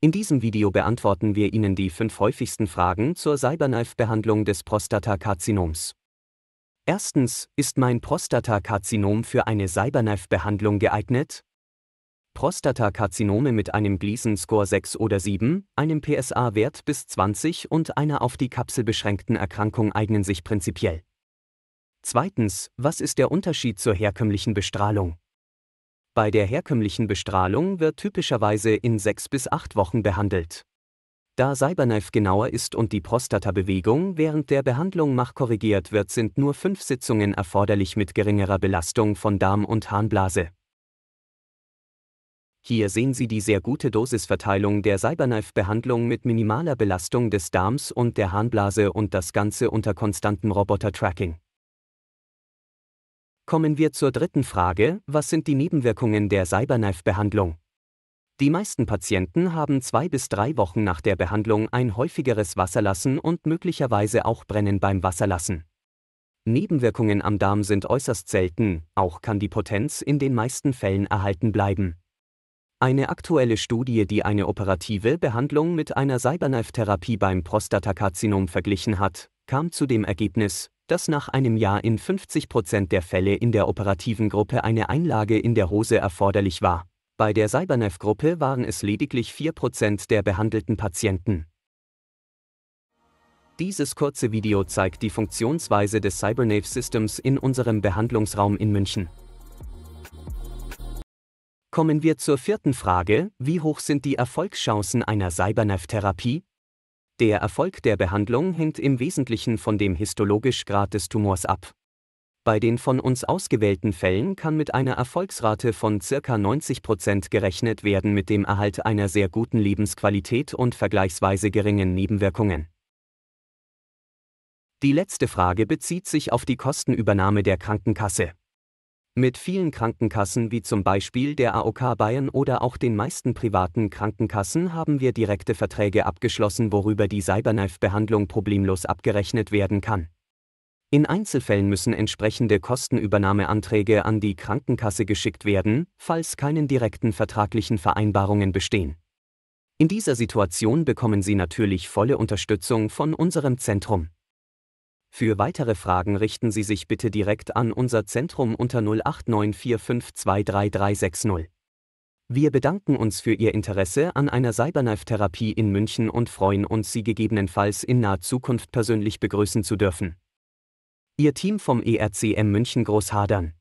In diesem Video beantworten wir Ihnen die fünf häufigsten Fragen zur Cyberknife-Behandlung des Prostatakarzinoms. Erstens, ist mein Prostatakarzinom für eine Cyberknife-Behandlung geeignet? Prostatakarzinome mit einem Gleason-Score 6 oder 7, einem PSA-Wert bis 20 und einer auf die Kapsel beschränkten Erkrankung eignen sich prinzipiell. Zweitens, was ist der Unterschied zur herkömmlichen Bestrahlung? Bei der herkömmlichen Bestrahlung wird typischerweise in sechs bis acht Wochen behandelt. Da Cyberknife genauer ist und die Prostatabewegung während der Behandlung machkorrigiert wird, sind nur fünf Sitzungen erforderlich mit geringerer Belastung von Darm und Harnblase. Hier sehen Sie die sehr gute Dosisverteilung der Cyberknife-Behandlung mit minimaler Belastung des Darms und der Harnblase und das Ganze unter konstantem Roboter-Tracking. Kommen wir zur dritten Frage, was sind die Nebenwirkungen der Cyberknife-Behandlung? Die meisten Patienten haben zwei bis drei Wochen nach der Behandlung ein häufigeres Wasserlassen und möglicherweise auch Brennen beim Wasserlassen. Nebenwirkungen am Darm sind äußerst selten, auch kann die Potenz in den meisten Fällen erhalten bleiben. Eine aktuelle Studie, die eine operative Behandlung mit einer Cyberknife-Therapie beim Prostatakarzinom verglichen hat, kam zu dem Ergebnis, dass nach einem Jahr in 50 Prozent der Fälle in der operativen Gruppe eine Einlage in der Hose erforderlich war. Bei der Cybernev-Gruppe waren es lediglich 4 Prozent der behandelten Patienten. Dieses kurze Video zeigt die Funktionsweise des Cybernave Systems in unserem Behandlungsraum in München. Kommen wir zur vierten Frage, wie hoch sind die Erfolgschancen einer Cybernev-Therapie? Der Erfolg der Behandlung hängt im Wesentlichen von dem histologisch Grad des Tumors ab. Bei den von uns ausgewählten Fällen kann mit einer Erfolgsrate von ca. 90% gerechnet werden mit dem Erhalt einer sehr guten Lebensqualität und vergleichsweise geringen Nebenwirkungen. Die letzte Frage bezieht sich auf die Kostenübernahme der Krankenkasse. Mit vielen Krankenkassen wie zum Beispiel der AOK Bayern oder auch den meisten privaten Krankenkassen haben wir direkte Verträge abgeschlossen, worüber die Cyberknife-Behandlung problemlos abgerechnet werden kann. In Einzelfällen müssen entsprechende Kostenübernahmeanträge an die Krankenkasse geschickt werden, falls keinen direkten vertraglichen Vereinbarungen bestehen. In dieser Situation bekommen Sie natürlich volle Unterstützung von unserem Zentrum. Für weitere Fragen richten Sie sich bitte direkt an unser Zentrum unter 08945233360. Wir bedanken uns für Ihr Interesse an einer Cyberknife-Therapie in München und freuen uns, Sie gegebenenfalls in naher Zukunft persönlich begrüßen zu dürfen. Ihr Team vom ERCM München Großhadern.